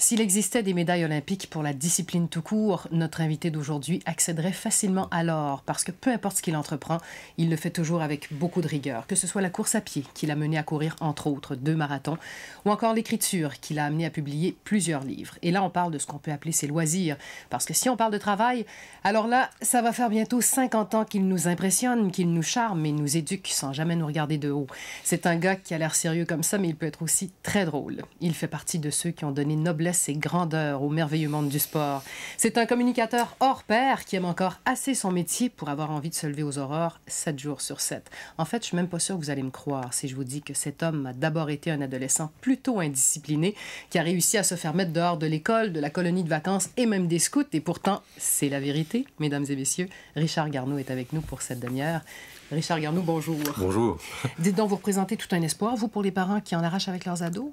S'il existait des médailles olympiques pour la discipline tout court, notre invité d'aujourd'hui accéderait facilement à l'or parce que peu importe ce qu'il entreprend, il le fait toujours avec beaucoup de rigueur, que ce soit la course à pied qu'il a mené à courir entre autres deux marathons ou encore l'écriture qu'il a amené à publier plusieurs livres. Et là, on parle de ce qu'on peut appeler ses loisirs parce que si on parle de travail, alors là, ça va faire bientôt 50 ans qu'il nous impressionne, qu'il nous charme et nous éduque sans jamais nous regarder de haut. C'est un gars qui a l'air sérieux comme ça, mais il peut être aussi très drôle. Il fait partie de ceux qui ont donné noblesse ses grandeurs au merveilleux monde du sport. C'est un communicateur hors pair qui aime encore assez son métier pour avoir envie de se lever aux aurores 7 jours sur 7. En fait, je suis même pas sûre que vous allez me croire si je vous dis que cet homme a d'abord été un adolescent plutôt indiscipliné qui a réussi à se faire mettre dehors de l'école, de la colonie de vacances et même des scouts. Et pourtant, c'est la vérité, mesdames et messieurs. Richard Garneau est avec nous pour cette demi-heure. Richard Garneau, bonjour. Bonjour. Dites donc, vous représentez tout un espoir, vous, pour les parents qui en arrachent avec leurs ados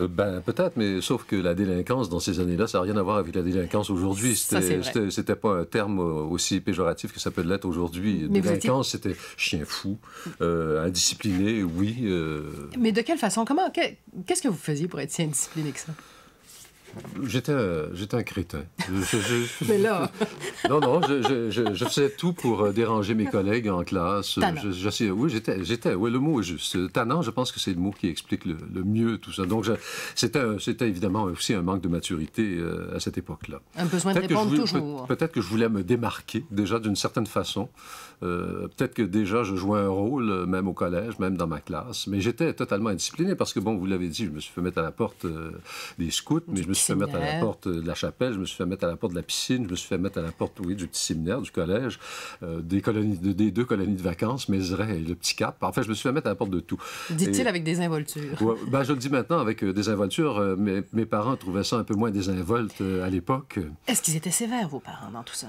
euh, ben, peut-être, mais sauf que la délinquance dans ces années-là, ça n'a rien à voir avec la délinquance aujourd'hui. C'était pas un terme aussi péjoratif que ça peut l'être aujourd'hui. Délinquance, c'était chien fou, euh, indiscipliné, oui. Euh. Mais de quelle façon? Comment? Qu'est-ce que vous faisiez pour être si indiscipliné que ça? J'étais un, euh, j'étais un crétin. Mais là Non, non, je, faisais tout pour euh, déranger mes collègues en classe. oui, j'étais, j'étais, oui, le mot est juste. Tannant, je pense que c'est le mot qui explique le, mieux tout ça. Donc, c'était, c'était évidemment aussi un manque de maturité euh, à cette époque-là. Un besoin de répondre toujours. Peut-être que je voulais me démarquer déjà d'une certaine façon. Euh, peut-être que déjà, je jouais un rôle, euh, même au collège, même dans ma classe. Mais j'étais totalement indiscipliné parce que, bon, vous l'avez dit, je me suis fait mettre à la porte euh, des scouts, mais je me suis fait mettre à la porte de la chapelle, je me suis fait mettre à la porte de la piscine, je me suis fait mettre à la porte, oui, du petit séminaire, du collège, des, deux colonies de vacances, mais et le Petit Cap. En je me suis fait mettre à la porte de tout. Dit-il avec des involtures. Ben, je le dis maintenant avec des involtures. Mes, mes, parents trouvaient ça un peu moins désinvolte à l'époque. Est-ce qu'ils étaient sévères, vos parents, dans tout ça?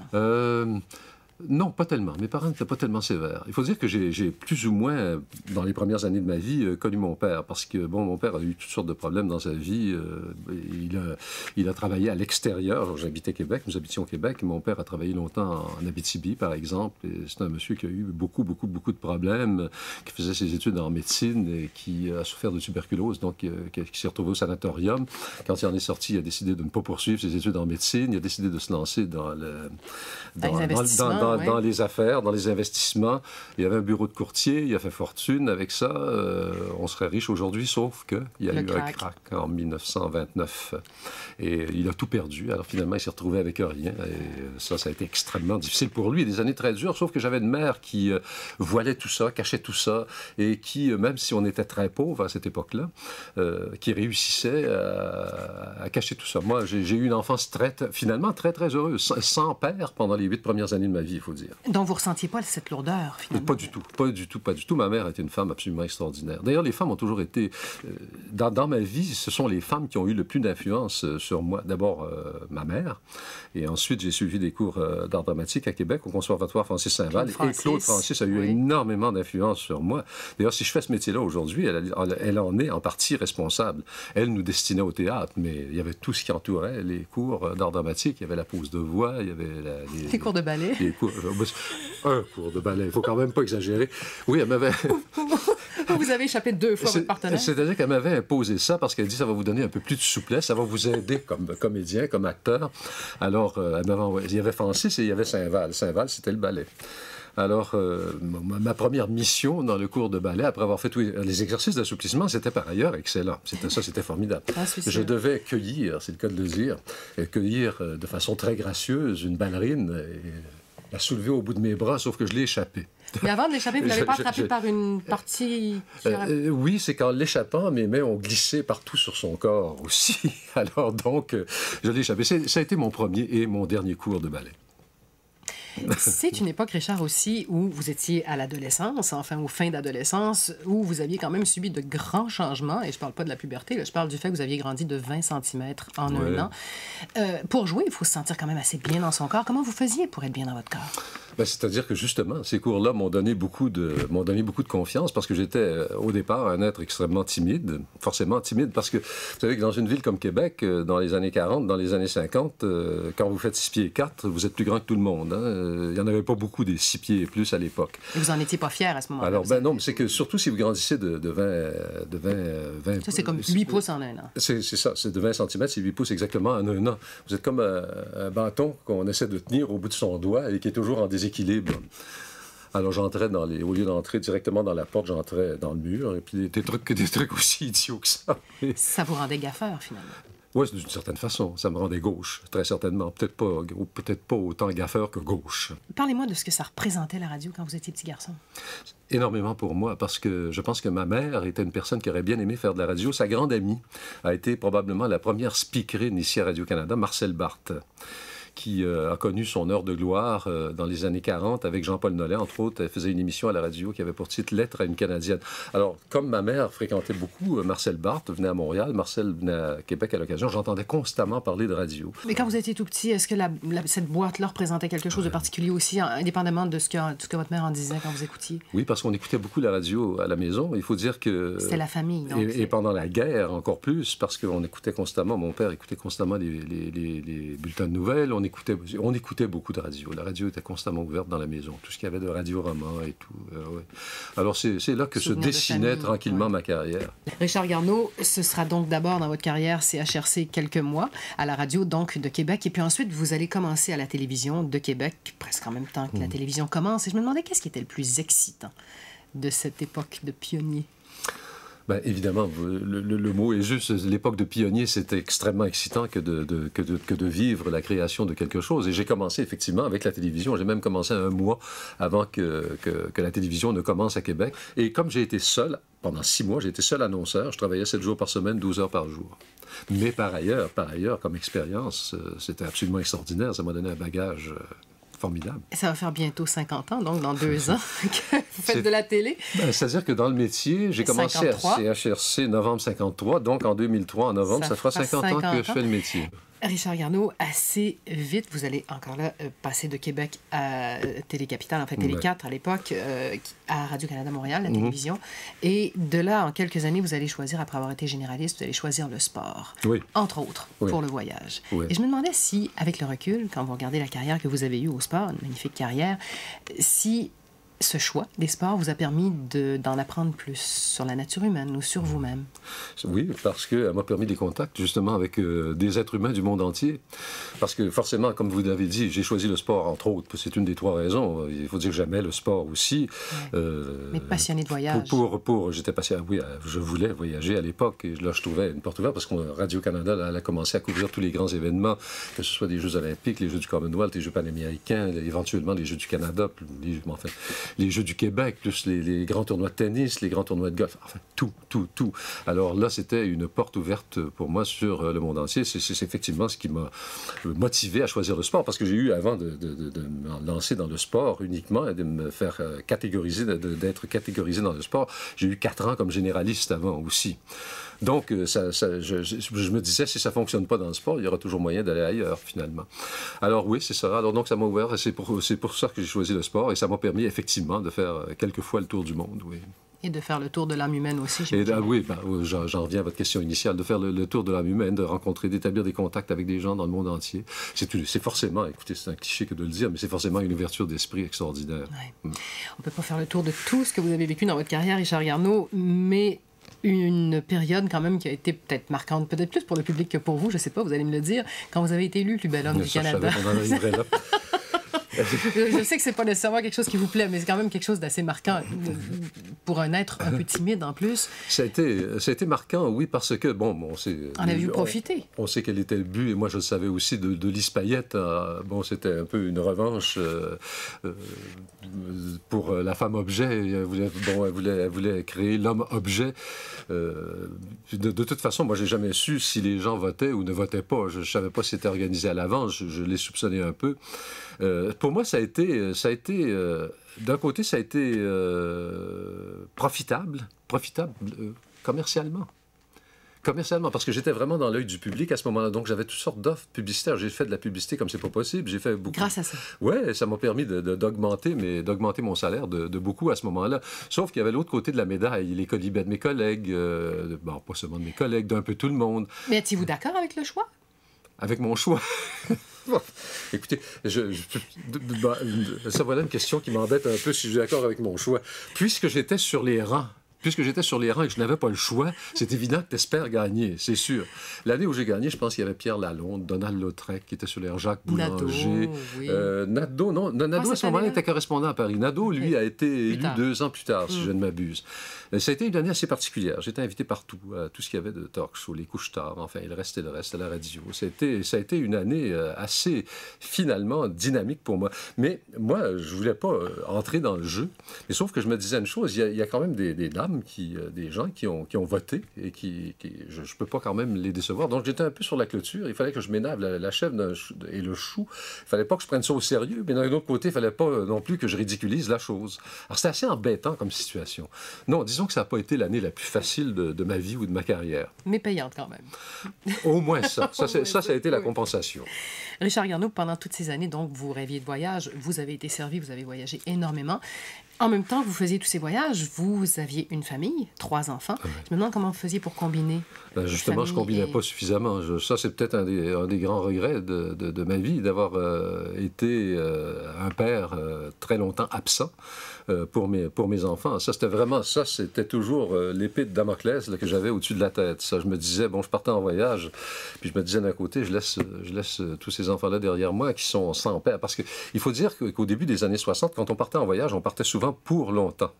Non, pas tellement. Mes parents n'étaient pas tellement sévères. Il faut dire que j'ai plus ou moins, dans les premières années de ma vie, euh, connu mon père. Parce que, bon, mon père a eu toutes sortes de problèmes dans sa vie. Euh, il, a, il a travaillé à l'extérieur. J'habitais Québec, nous habitions au Québec. Mon père a travaillé longtemps en Abitibi, par exemple. C'est un monsieur qui a eu beaucoup, beaucoup, beaucoup de problèmes, qui faisait ses études en médecine et qui a souffert de tuberculose, donc euh, qui, s'est retrouvé au sanatorium. Quand il en est sorti, il a décidé de ne pas poursuivre ses études en médecine. Il a décidé de se lancer dans le... Dans, dans, dans dans, les affaires, dans les investissements. Il y avait un bureau de courtier, il a fait fortune avec ça. Euh, on serait riche aujourd'hui, sauf qu'il y a le eu un crack en 1929. Et il a tout perdu. Alors finalement, il s'est retrouvé avec rien. Et euh, ça, ça a été extrêmement difficile pour lui. Des années très dures, sauf que j'avais une mère qui euh, voilait tout ça, cachait tout ça, et qui, même si on était très pauvre à cette époque-là, qui réussissait à, cacher tout ça. Moi, j'ai eu une enfance finalement très, très heureuse, sans père pendant les huit premières années de ma vie faut dire. Donc vous ressentiez pas cette lourdeur finalement Pas du tout, pas du tout, pas du tout. Ma mère était une femme absolument extraordinaire. D'ailleurs, les femmes ont toujours été euh, dans, ma vie, ce sont les femmes qui ont eu le plus d'influence euh, sur moi. D'abord euh, ma mère, et ensuite j'ai suivi des cours d'art dramatique à Québec au Conservatoire Francis Saint-Val. Et Claude Francis a eu énormément d'influence sur moi. D'ailleurs, si je fais ce métier-là aujourd'hui, elle, en est en partie responsable. Elle nous destinait au théâtre, mais il y avait tout ce qui entourait les cours d'art dramatique. Il y avait la pose de voix, il y avait les, cours de ballet, euh, un cours de ballet, il faut quand même pas exagérer. Oui, elle m'avait... vous avez échappé deux fois votre partenaire. C'est-à-dire qu'elle m'avait imposé ça parce qu'elle dit ça va vous donner un peu plus de souplesse, ça va vous aider comme comédien, comme acteur. Alors, euh, elle il y avait Francis et il y avait Saint-Val. Saint-Val, c'était le ballet. Alors, euh, ma première mission dans le cours de ballet, après avoir fait tous les exercices d'assouplissement, c'était par ailleurs excellent. C'était ça, c'était formidable. Ah, je devais cueillir, c'est le cas de le dire, cueillir de façon très gracieuse une ballerine. Et la soulever au bout de mes bras, sauf que je l'ai échappé. Mais avant de l'échapper, vous l'avez pas attrapé par une partie euh, euh, Oui, c'est qu'en l'échappant, mes mains ont glissé partout sur son corps aussi. Alors donc, euh, je l'ai échappé. Ça a été mon premier et mon dernier cours de ballet. C'est une époque, Richard, aussi, où vous étiez à l'adolescence, enfin, aux fins d'adolescence, où vous aviez quand même subi de grands changements, et je ne parle pas de la puberté, je parle du fait que vous aviez grandi de 20 cm en un an. Euh, pour jouer, il faut se sentir quand même assez bien dans son corps. Comment vous faisiez pour être bien dans votre corps? Ben, c'est-à-dire que justement, ces cours-là m'ont donné, beaucoup de, donné beaucoup de confiance parce que j'étais euh, au départ un être extrêmement timide, forcément timide, parce que vous savez que dans une ville comme Québec, euh, dans les années 40, dans les années 50, euh, quand vous faites 6 pieds 4, vous êtes plus grand que tout le monde. Hein. Il n'y en avait pas beaucoup des 6 pieds et plus à l'époque. Vous en étiez pas fier à ce moment-là. Alors, ben non, mais c'est que surtout si vous grandissez de, de 20, de 20, 20 Ça, c'est comme 8 pouces en un an. C'est ça, c'est de 20 cm, c'est 8 pouces exactement en un an. Vous êtes comme un, un bâton qu'on essaie de tenir au bout de son doigt et qui est toujours en déséquilibre alors j'entrais dans les, au lieu d'entrer directement dans la porte, j'entrais dans le mur. Et puis des, trucs, des trucs aussi idiots que ça. ça vous rendait gaffeur finalement. Oui, d'une certaine façon. Ça me rendait gauche, très certainement. Peut-être pas, peut-être pas autant gaffeur que gauche. Parlez-moi de ce que ça représentait la radio quand vous étiez petit garçon. Énormément pour moi, parce que je pense que ma mère était une personne qui aurait bien aimé faire de la radio. Sa grande amie a été probablement la première speakerine ici à Radio-Canada, Marcel Barthes qui euh, a connu son heure de gloire euh, dans les années 40 avec Jean-Paul Nollet, entre autres, elle faisait une émission à la radio qui avait pour titre Lettre à une Canadienne. Alors, comme ma mère fréquentait beaucoup euh, Marcel Barthes, venait à Montréal, Marcel venait à Québec à l'occasion, j'entendais constamment parler de radio. Mais quand vous étiez tout petit, est-ce que cette boîte-là représentait quelque chose de particulier aussi, hein, indépendamment de ce, que, ce que votre mère en disait quand vous écoutiez? Oui, parce qu'on écoutait beaucoup la radio à la maison. Il faut dire que... C'était la famille, donc. Et, pendant la guerre, encore plus, parce qu'on écoutait constamment, mon père écoutait constamment les, bulletins de nouvelles, on écoutait, beaucoup de radio. La radio était constamment ouverte dans la maison. Tout ce qu'il y avait de radio-roman et tout. Euh, Alors, c'est là que se dessinait tranquillement ma carrière. Richard Garneau, ce sera donc d'abord dans votre carrière CHRC quelques mois, à la radio donc de Québec. Et puis ensuite, vous allez commencer à la télévision de Québec, presque en même temps que la mmh. télévision commence. Et je me demandais qu'est-ce qui était le plus excitant de cette époque de pionnier ben, évidemment, le, mot est juste. L'époque de pionnier, c'était extrêmement excitant que de, vivre la création de quelque chose. Et j'ai commencé effectivement avec la télévision. J'ai même commencé un mois avant que, la télévision ne commence à Québec. Et comme j'ai été seul, pendant six mois, j'ai été seul annonceur. Je travaillais sept jours par semaine, 12 heures par jour. Mais par ailleurs, par ailleurs, comme expérience, euh, c'était absolument extraordinaire. Ça m'a donné un bagage. Euh, formidable. Ça va faire bientôt 50 ans, donc dans deux ans, que vous faites de la télé. Ben, c'est-à-dire que dans le métier, j'ai commencé 53. à CHRC novembre 53, donc en 2003, en novembre, ça, fera 50 ans que je fais le métier. Richard Garneau, assez vite, vous allez encore là euh, passer de Québec à euh, Télécapital, en fait Télé4 à l'époque, euh, à Radio-Canada Montréal, la mhm. télévision. Et de là, en quelques années, vous allez choisir, après avoir été généraliste, vous allez choisir le sport, entre autres, pour le voyage. Et je me demandais si, avec le recul, quand vous regardez la carrière que vous avez eue au sport, une magnifique carrière, si ce choix des sports vous a permis d'en apprendre plus sur la nature humaine ou sur vous-même. Oui, parce qu'elle m'a permis des contacts justement avec euh, des êtres humains du monde entier. Parce que forcément, comme vous l'avez dit, j'ai choisi le sport entre autres. C'est une des trois raisons. Il faut dire jamais le sport aussi. Euh, Mais passionné de voyage. Pour, pour, j'étais passionné, oui, euh, je voulais voyager à l'époque. Et là, je trouvais une porte ouverte parce que Radio-Canada a commencé à couvrir tous les grands événements, que ce soit des Jeux olympiques, les Jeux du Commonwealth, les Jeux panaméricains, éventuellement les Jeux du Canada, les, enfin, les Jeux du Québec, plus les, grands tournois de tennis, les grands tournois de golf, enfin tout, tout, tout. Alors là, c'était une porte ouverte pour moi sur euh, le monde entier. C'est effectivement ce qui m'a motivé à choisir le sport, parce que j'ai eu, avant de, de me lancer dans le sport uniquement et de me faire euh, catégoriser, d'être catégorisé dans le sport, j'ai eu quatre ans comme généraliste avant aussi. Donc, euh, ça, je, me disais, si ça fonctionne pas dans le sport, il y aura toujours moyen d'aller ailleurs, finalement. Alors oui, c'est ça. Alors donc, ça m'a ouvert, c'est pour, pour ça que j'ai choisi le sport, et ça m'a permis effectivement de faire euh, quelques fois le tour du monde, oui. Et de faire le tour de l'âme humaine aussi. Et ah oui, ben, j'en reviens à votre question initiale, de faire le, tour de l'âme humaine, de rencontrer, d'établir des contacts avec des gens dans le monde entier. C'est forcément, écoutez, c'est un cliché que de le dire, mais c'est forcément une ouverture d'esprit extraordinaire. Mm. On ne peut pas faire le tour de tout ce que vous avez vécu dans votre carrière, Richard Garneau, mais une période quand même qui a été peut-être marquante, peut-être plus pour le public que pour vous, je ne sais pas, vous allez me le dire, quand vous avez été élu plus bel homme du Canada. je, sais que c'est pas nécessairement quelque chose qui vous plaît, mais c'est quand même quelque chose d'assez marquant pour un être un peu timide en plus. Ça a été, marquant, oui, parce que, bon, bon on a vu profiter. On, sait quel était le but, et moi je le savais aussi, de, de hein. bon, c'était un peu une revanche euh, euh, pour la femme objet. bon, elle voulait, voulait créer l'homme objet. Euh, de, toute façon, moi j'ai jamais su si les gens votaient ou ne votaient pas. Je, ne savais pas si c'était organisé à l'avance. Je, l'ai soupçonné un peu pour moi, ça a été, euh, ça a été euh, d'un côté, ça a été euh, profitable, profitable commercialement. Commercialement, parce que j'étais vraiment dans l'œil du public à ce moment-là. Donc, j'avais toutes sortes d'offres publicitaires. J'ai fait de la publicité comme c'est pas possible. J'ai fait beaucoup. Grâce à ça. Ouais, ça m'a permis d'augmenter mais d'augmenter mon salaire de, beaucoup à ce moment-là. Sauf qu'il y avait l'autre côté de la médaille, les colibets de mes collègues, bon, pas seulement de mes collègues, d'un peu tout le monde. Mais êtes vous d'accord avec le choix? Avec mon choix. Écoutez, bah, ça voilà une question qui m'embête un peu si je suis d'accord avec mon choix. Puisque j'étais sur les rangs puisque j'étais sur les rangs et que je n'avais pas le choix, c'est évident que tu gagner, c'est sûr. L'année où j'ai gagné, je pense qu'il y avait Pierre Lalonde, Donald Lautrec qui était sur les rangs, Jacques Boulanger. Euh, Nadeau, non, ah, Nadeau à ce moment-là était correspondant à Paris. Nadeau, lui, a été élu deux ans plus tard, si mm. je ne m'abuse. Euh, ça a été une année assez particulière. J'étais invité partout, à tout ce qu'il y avait de talk sur les couches tard, enfin, il restait le reste à la radio. Ça a été, ça a été une année euh, assez, finalement, dynamique pour moi. Mais moi, je voulais pas euh, entrer dans le jeu. Mais sauf que je me disais une chose, il y a, quand même des, dames, qui, des gens qui ont, qui ont voté et qui, je, ne peux pas quand même les décevoir. Donc, j'étais un peu sur la clôture. Il fallait que je ménage la, chèvre et le chou. Il fallait pas que je prenne ça au sérieux, mais d'un autre côté, il fallait pas non plus que je ridiculise la chose. Alors, c'était assez embêtant comme situation. Non, disons que ça n'a pas été l'année la plus facile de, ma vie ou de ma carrière. Mais payante quand même. Au moins ça. Ça, ça, ça, a été la compensation. Richard Garneau, pendant toutes ces années, donc, vous rêviez de voyage, vous avez été servi, vous avez voyagé énormément. En même temps vous faisiez tous ces voyages, vous aviez une famille, trois enfants. Ah je me demande comment vous faisiez pour combiner. Ben, justement, je ne combinais pas suffisamment. ça, c'est peut-être un, des, grands regrets de, ma vie, d'avoir euh, été euh, un père euh, très longtemps absent. Euh, pour, mes, enfants. Ça, c'était vraiment ça, c'était toujours euh, l'épée de Damoclès que j'avais au-dessus de la tête. Ça, je me disais, bon, je partais en voyage, puis je me disais d'un côté, je laisse, euh, je laisse tous ces enfants-là derrière moi qui sont sans père. Parce qu'il faut dire qu'au début des années 60, quand on partait en voyage, on partait souvent pour longtemps.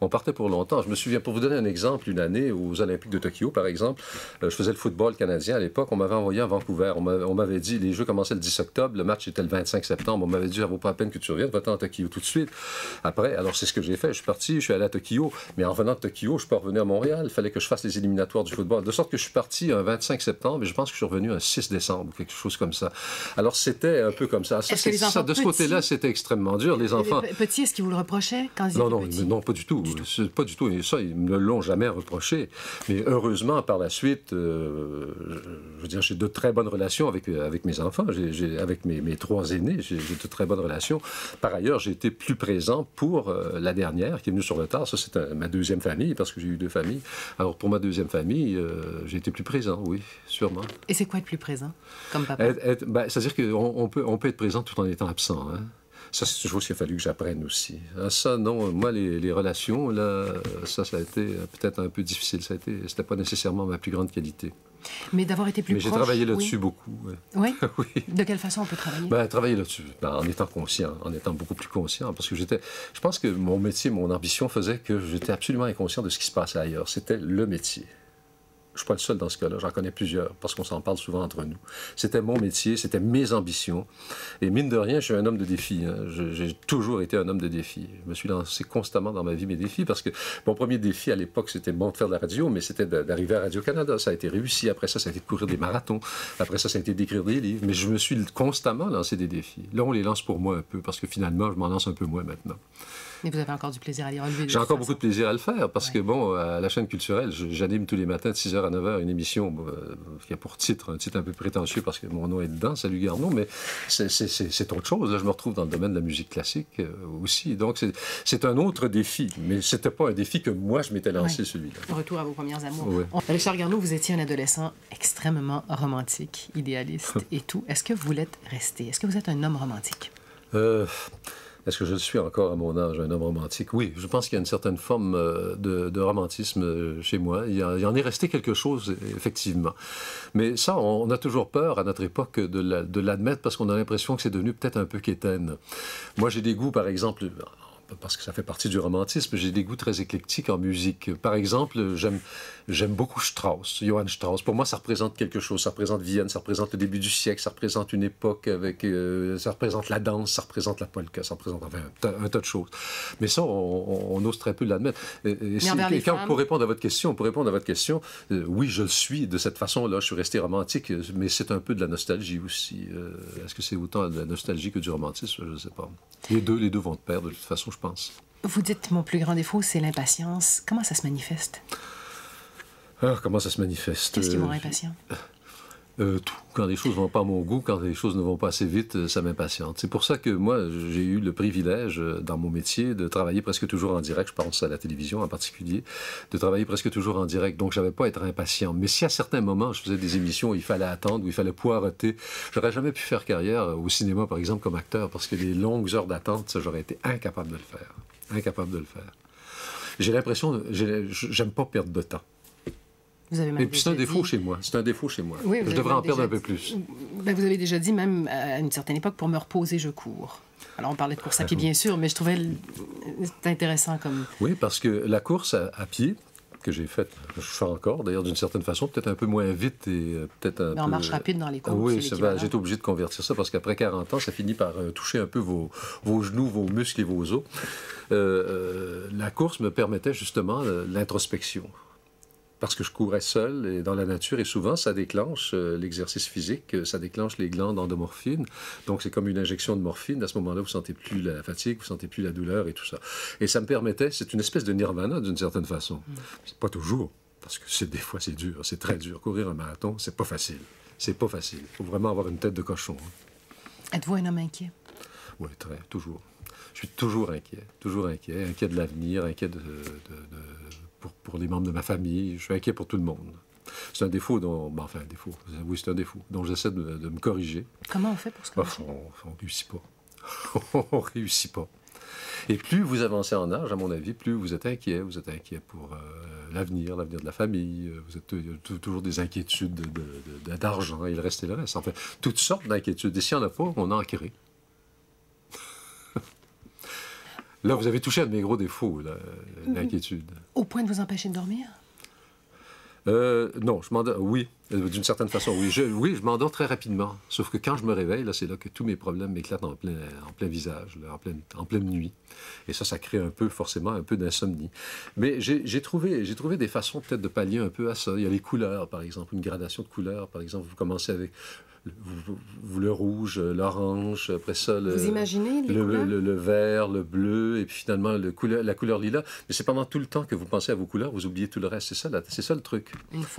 On partait pour longtemps. Je me souviens, pour vous donner un exemple, une année aux Olympiques de Tokyo, par exemple, euh, je faisais le football canadien à l'époque. On m'avait envoyé à Vancouver. On m'avait dit, les Jeux commençaient le 10 octobre, le match était le 25 septembre. On m'avait dit, ça vaut pas la peine que tu reviennes, va-t'en à Tokyo tout de suite. Après, alors c'est ce que j'ai fait. Je suis parti, je suis allé à Tokyo. Mais en venant de Tokyo, je peux revenir à Montréal. Il fallait que je fasse les éliminatoires du football. De sorte que je suis parti un 25 septembre et je pense que je suis revenu un 6 décembre quelque chose comme ça. Alors c'était un peu comme ça. de ce côté-là, c'était extrêmement dur. Les enfants. Petit, est-ce qu'ils vous le reprochaient quand ils non, tout. du Pas du tout. Et ça, ils ne l'ont jamais reproché. Mais heureusement, par la suite, euh, je veux dire, j'ai de très bonnes relations avec, euh, avec mes enfants, avec mes, trois aînés, j'ai, de très bonnes relations. Par ailleurs, j'ai été plus présent pour euh, la dernière qui est venue sur le tard. Ça, c'est ma deuxième famille, parce que j'ai eu deux familles. Alors, pour ma deuxième famille, j'ai été plus présent, oui, sûrement. Et c'est quoi être plus présent, comme papa ben, C'est-à-dire qu'on on peut, on peut être présent tout en étant absent. Hein? Ça, c'est toujours ce qu'il a fallu que j'apprenne aussi. Ah, ça, non, moi, les, relations, là, ça, ça a été euh, peut-être un peu difficile. Ça a été, c'était pas nécessairement ma plus grande qualité. Mais d'avoir été plus Mais j'ai travaillé là-dessus beaucoup. Oui. De quelle façon on peut travailler ben, Travailler là-dessus, ben, en étant conscient, en étant beaucoup plus conscient, parce que j'étais. Je pense que mon métier, mon ambition faisait que j'étais absolument inconscient de ce qui se passait ailleurs. C'était le métier. Je ne suis pas le seul dans ce cas-là, j'en connais plusieurs, parce qu'on s'en parle souvent entre nous. C'était mon métier, c'était mes ambitions. Et mine de rien, je suis un homme de défi. Hein. J'ai toujours été un homme de défi. Je me suis lancé constamment dans ma vie mes défis, parce que mon premier défi à l'époque, c'était bon de faire de la radio, mais c'était d'arriver à Radio-Canada. Ça a été réussi. Après ça, ça a été de courir des marathons. Après ça, ça a été d'écrire des livres. Mais je me suis constamment lancé des défis. Là, on les lance pour moi un peu, parce que finalement, je m'en lance un peu moins maintenant. Mais vous avez encore du plaisir à les relever. J'ai encore beaucoup de plaisir à le faire parce que, bon, euh, à la chaîne culturelle, j'anime tous les matins de 6h à 9h une émission euh, qui a pour titre, un titre un peu prétentieux parce que mon nom est dedans, Salut Garnon, mais c'est autre chose. Là, je me retrouve dans le domaine de la musique classique euh, aussi. Donc, c'est un autre défi, mais c'était pas un défi que moi, je m'étais lancé celui-là. Retour à vos premières amours. Ouais. Oh, Garneau, vous étiez un adolescent extrêmement romantique, idéaliste et tout. Est-ce que vous l'êtes resté? Est-ce que vous êtes un homme romantique? Euh... Est-ce que je suis encore à mon âge un homme romantique? Oui, je pense qu'il y a une certaine forme euh, de, romantisme euh, chez moi. Il y, en, est resté quelque chose, e, effectivement. Mais ça, on, a toujours peur à notre époque de l'admettre parce qu'on a l'impression que c'est devenu peut-être un peu quétaine. Moi, j'ai des goûts, par exemple, parce que ça fait partie du romantisme, j'ai des goûts très éclectiques en musique. Par exemple, j'aime beaucoup Strauss, Johann Strauss. Pour moi, ça représente quelque chose. Ça représente Vienne, ça représente le début du siècle, ça représente une époque avec. Euh, ça représente la danse, ça représente la polka, ça représente un, tas de choses. Mais ça, on, ose très peu l'admettre. Et, pour répondre à votre question, pour répondre à votre question, euh, oui, je le suis de cette façon-là. Je suis resté romantique, mais c'est un peu de la nostalgie aussi. Euh, est-ce que c'est autant de la nostalgie que du romantisme Je ne sais pas. Les deux, les deux vont te perdre. de toute façon. Je vous dites mon plus grand défaut, c'est l'impatience. Comment ça se manifeste? Ah, comment ça se manifeste? Qu'est-ce qui vous euh, euh, tout. Quand les choses vont pas à mon goût, quand les choses ne vont pas assez vite, euh, ça m'impatiente. C'est pour ça que moi, j'ai eu le privilège euh, dans mon métier de travailler presque toujours en direct. Je pense à la télévision en particulier, de travailler presque toujours en direct. Donc, je n'avais pas à être impatient. Mais si à certains moments, je faisais des émissions où il fallait attendre, où il fallait poireter, j'aurais jamais pu faire carrière au cinéma, par exemple, comme acteur, parce que les longues heures d'attente, j'aurais été incapable de le faire. Incapable de le faire. J'ai l'impression, j'aime pas perdre de temps avez c'est un défaut chez moi. C'est un défaut chez moi. je devrais en perdre un peu plus. Ben, vous avez déjà dit, même à une certaine époque, pour me reposer, je cours. Alors on parlait de course à pied, bien sûr, mais je trouvais c'est intéressant comme. Oui, parce que la course à, pied, que j'ai faite, je fais encore d'ailleurs d'une certaine façon, peut-être un peu moins vite et euh, peut-être un mais en marche rapide dans les courses. oui, j'étais obligé de convertir ça parce qu'après 40 ans, ça finit par euh, toucher un peu vos, genoux, vos muscles et vos os. Euh, la course me permettait justement l'introspection parce que je courais seul et dans la nature, et souvent ça déclenche euh, l'exercice physique, euh, ça déclenche les glandes endomorphines. Donc c'est comme une injection de morphine. À ce moment-là, vous sentez plus la fatigue, vous sentez plus la douleur et tout ça. Et ça me permettait, c'est une espèce de nirvana d'une certaine façon. Mm. C'est pas toujours, parce que c'est des fois c'est dur, c'est très dur. Courir un marathon, c'est pas facile. C'est pas facile. Il faut vraiment avoir une tête de cochon. Hein. Êtes-vous un homme inquiet Oui, très, toujours. Je suis toujours inquiet, toujours inquiet, inquiet de l'avenir, inquiet de pour, les membres de ma famille. Je suis inquiet pour tout le monde. C'est un défaut dont, bah, enfin un défaut, c'est un défaut, dont j'essaie de, me corriger. Comment on fait pour se bah, corriger On ne réussit pas. on réussit pas. Et plus vous avancez en âge, à mon avis, plus vous êtes inquiet. Vous êtes inquiet pour euh, l'avenir, l'avenir de la famille. Vous êtes toujours des inquiétudes d'argent. De, de, il reste et le reste. Enfin, toutes sortes d'inquiétudes. Et n'y en a pas, on a en Là, vous avez touché à de mes gros défauts, euh, mm-hmm. l'inquiétude. Au point de vous empêcher de dormir euh, Non, je m'en. Oui, euh, d'une certaine façon, oui. Je, oui, je m'endors très rapidement. Sauf que quand je me réveille, là, c'est là que tous mes problèmes m'éclatent en plein, en plein visage, en, pleine, nuit. Et ça, ça crée un peu, forcément, un peu d'insomnie. Mais j'ai trouvé, trouvé des façons peut-être de pallier un peu à ça. Il y a les couleurs, par exemple, une gradation de couleurs. Par exemple, vous commencez avec le rouge, l'orange, après ça le, imaginez le, vert, le bleu, et puis finalement le couleur, la couleur lilas. Mais c'est pendant tout le temps que vous pensez à vos couleurs, vous oubliez tout le reste. C'est ça, c'est ça le truc.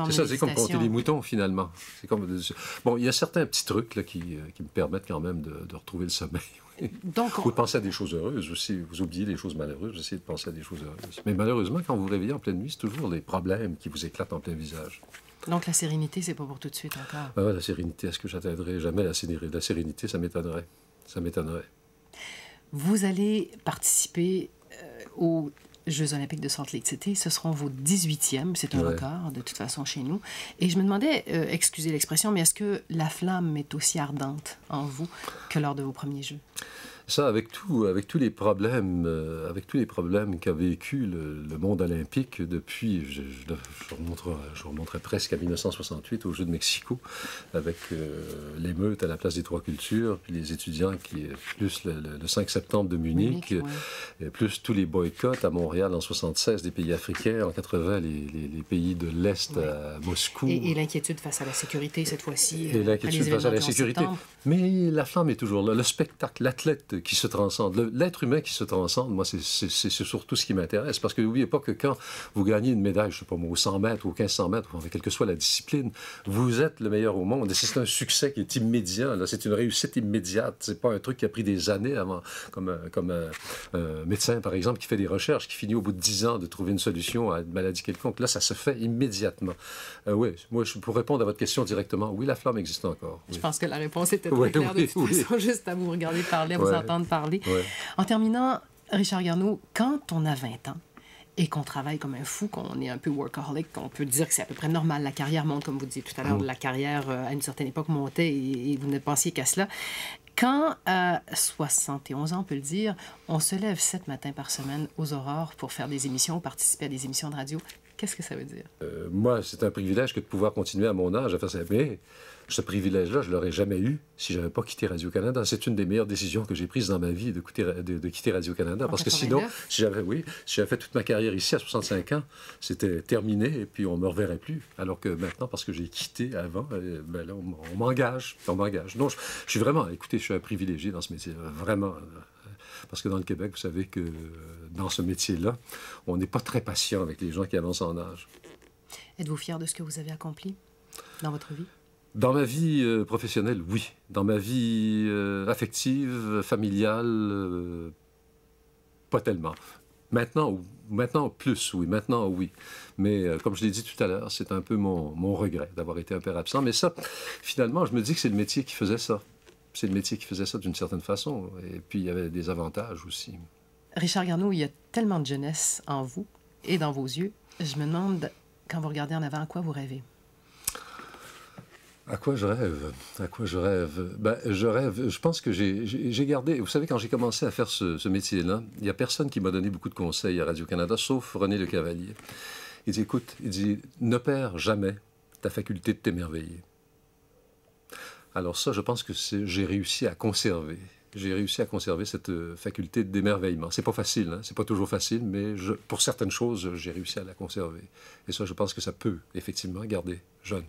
C'est ça, c'est comme compter les moutons finalement. C'est comme bon, il y a certains petits trucs là, qui, euh, qui me permettent quand même de, retrouver le sommeil. Donc, Vous pensez à des choses heureuses aussi. Vous oubliez les choses malheureuses. j'essaie de penser à des choses heureuses. Mais malheureusement, quand vous réveillez en pleine nuit, c'est toujours les problèmes qui vous éclatent en plein visage. Donc la sérénité, c'est pas pour tout de suite encore. Ah la sérénité, est-ce que j'atteindrai jamais la sérénité La sérénité, ça m'étonnerait. Ça m'étonnerait. Vous allez participer euh, au Jeux Olympiques de Salt Lake City. Ce seront vos 18e. C'est un record, de toute façon, chez nous. Et je me demandais, euh, excusez l'expression, mais est-ce que la flamme est aussi ardente en vous que lors de vos premiers Jeux ça, avec, tout, avec tous les problèmes, euh, avec tous les problèmes qu'a vécu le, monde olympique depuis, je, vous je, presque à 1968 aux Jeux de Mexico, avec les euh, l'émeute à la place des trois cultures, puis les étudiants qui, plus le, 5 septembre de Munich, euh, et plus tous les boycotts à Montréal en 76 des pays africains, en 80 les, les, pays de l'Est à Moscou. Et, l'inquiétude face à la sécurité cette fois-ci. Et l'inquiétude face à la sécurité. Mais la flamme est toujours là. Le spectacle, l'athlète qui se transcende. L'être humain qui se transcende, moi, c'est surtout ce qui m'intéresse. Parce que n'oubliez pas que quand vous gagnez une médaille, je sais pas moi, au 100 mètres, au 1500 mètres, quelle que soit la discipline, vous êtes le meilleur au monde. Et c'est un succès qui est immédiat. C'est une réussite immédiate. C'est pas un truc qui a pris des années avant, comme, euh, comme euh, un, médecin, par exemple, qui fait des recherches, qui finit au bout de 10 ans de trouver une solution à une maladie quelconque. Là, ça se fait immédiatement. Euh, oui, moi, je, pour répondre à votre question directement, oui, la flamme existe encore. Je pense que la réponse était très claire de toute façon, juste à vous regarder parler, à de parler. En terminant, Richard Garneau, quand on a 20 ans, et qu'on travaille comme un fou, qu'on est un peu workaholic, qu'on peut dire que c'est à peu près normal. La carrière monte, comme vous disiez tout à l'heure, mm. la carrière euh, à une certaine époque montait et, vous ne pensiez qu'à cela. Quand, à 71 ans, on peut le dire, on se lève sept matins par semaine aux aurores pour faire des émissions, participer à des émissions de radio, Qu'est-ce que ça veut dire? Euh, moi, c'est un privilège que de pouvoir continuer à mon âge à faire ça. Mais ce privilège-là, je l'aurais jamais eu si j'avais pas quitté Radio-Canada. C'est une des meilleures décisions que j'ai prises dans ma vie de, de, quitter Radio-Canada. Parce que sinon, si j'avais oui, si fait toute ma carrière ici à 65 ans, c'était terminé et puis on me reverrait plus. Alors que maintenant, parce que j'ai quitté avant, euh, ben là, on, m'engage. On m'engage. je, suis vraiment, écoutez, je suis un privilégié dans ce métier. Vraiment. Parce que dans le Québec, vous savez que euh, dans ce métier-là, on n'est pas très patient avec les gens qui avancent en âge. Êtes-vous fier de ce que vous avez accompli dans votre vie dans ma vie euh, professionnelle, oui. Dans ma vie euh, affective, familiale, pas tellement. Maintenant, maintenant plus, oui. Maintenant, oui. Mais comme je l'ai dit tout à l'heure, c'est un peu mon, mon regret d'avoir été un père absent. Mais ça, finalement, je me dis que c'est le métier qui faisait ça c'est le métier qui faisait ça d'une certaine façon. Et puis, il y avait des avantages aussi. Richard Garneau, il y a tellement de jeunesse en vous et dans vos yeux. Je me demande, quand vous regardez en avant, à quoi vous rêvez? À quoi je rêve À quoi je rêve ben, Je rêve, je pense que j'ai gardé, vous savez, quand j'ai commencé à faire ce, métier-là, il n'y a personne qui m'a donné beaucoup de conseils à Radio-Canada, sauf René Le Cavalier. Il dit, écoute, il dit, ne perds jamais ta faculté de t'émerveiller. Alors ça, je pense que j'ai réussi à conserver. J'ai réussi à conserver cette euh, faculté d'émerveillement. C'est pas facile, hein. c'est pas toujours facile, mais pour certaines choses, j'ai réussi à la conserver. Et ça, je pense que ça peut effectivement garder jeune.